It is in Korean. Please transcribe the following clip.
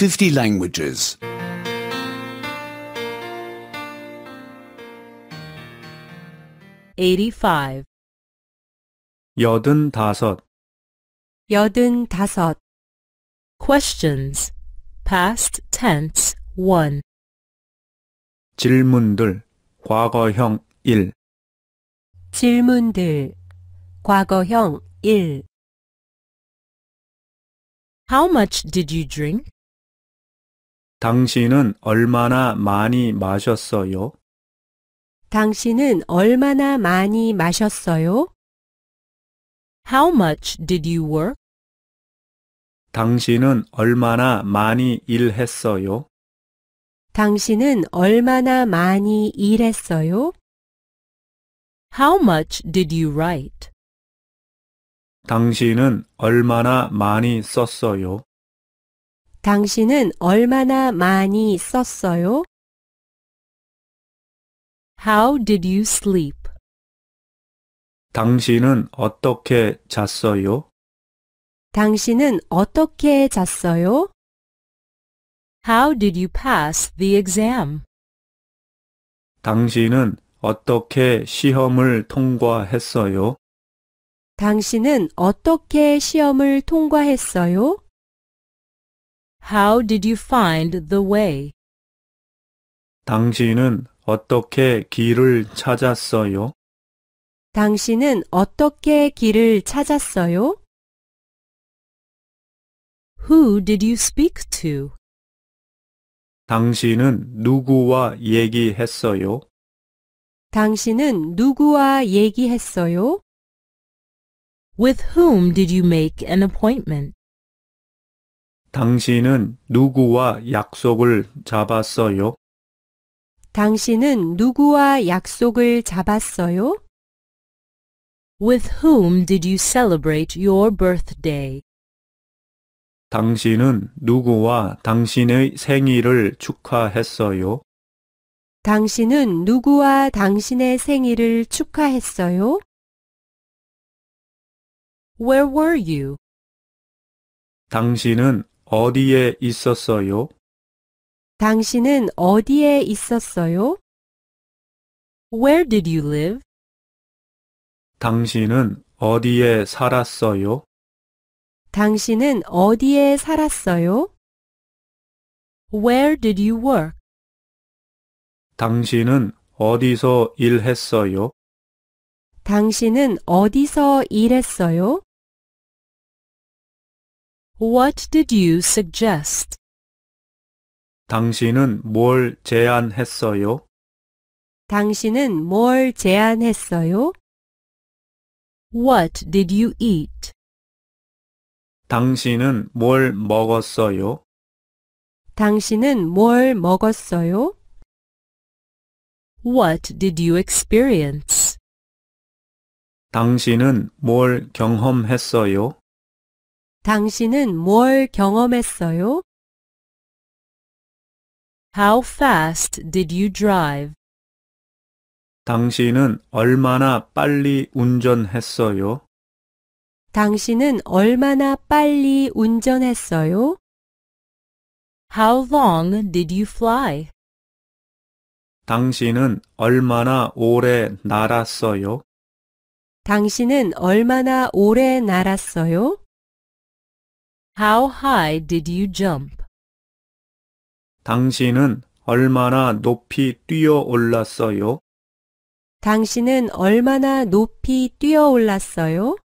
50 languages. Eighty-five. 여든 다섯. Questions. Past tense 1. 질문들 과거형 1. 질문들 과거형 1. How much did you drink? 당신은 얼마나 많이 마셨어요? 당신은 얼마나 많이 마셨어요? How much did you work? 당신은 얼마나 많이 일했어요? 당신은 얼마나 많이 일했어요? How much did you write? 당신은 얼마나 많이 썼어요? 당신은 얼마나 많이 썼어요? How did you sleep? 당신은 어떻게 잤어요? 당신은 어떻게 잤어요? How did you pass the exam? 당신은 어떻게 시험을 통과했어요? 당신은 어떻게 시험을 통과했어요? How did you find the way? 당신은 어떻게 길을 찾았어요? 당신은 어떻게 길을 찾았어요? Who did you speak to? 당신은 누구와 얘기했어요? 당신은 누구와 얘기했어요? With whom did you make an appointment? 당신은 누구와 약속을 잡았어요? 당신은 누구와 약속을 잡았어요? With whom did you celebrate your birthday? 당신은 누구와 당신의 생일을 축하했어요? 당신은 누구와 당신의 생일을 축하했어요? Where were you? 당신은 어디에 있었어요? 당신은 어디에 있었어요? Where did you live? 당신은 어디에 살았어요? 당신은 어디에 살았어요? Where did you work? 당신은 어디서 일했어요? 당신은 어디서 일했어요? What did you suggest? 당신은 뭘 제안했어요? 당신은 뭘 제안했어요? What did you eat? 당신은 뭘 먹었어요? 당신은 뭘 먹었어요? What did you experience? 당신은 뭘 경험했어요? 당신은 뭘 경험했어요? How fast did you drive? 당신은 얼마나 빨리 운전했어요? 당신은 얼마나 빨리 운전했어요? How long did you fly? 당신은 얼마나 오래 날았어요? 당신은 얼마나 오래 날았어요? How high did you jump? 당신은 얼마나 높이 뛰어 올랐어요? 당신은 얼마나 높이 뛰어 올랐어요?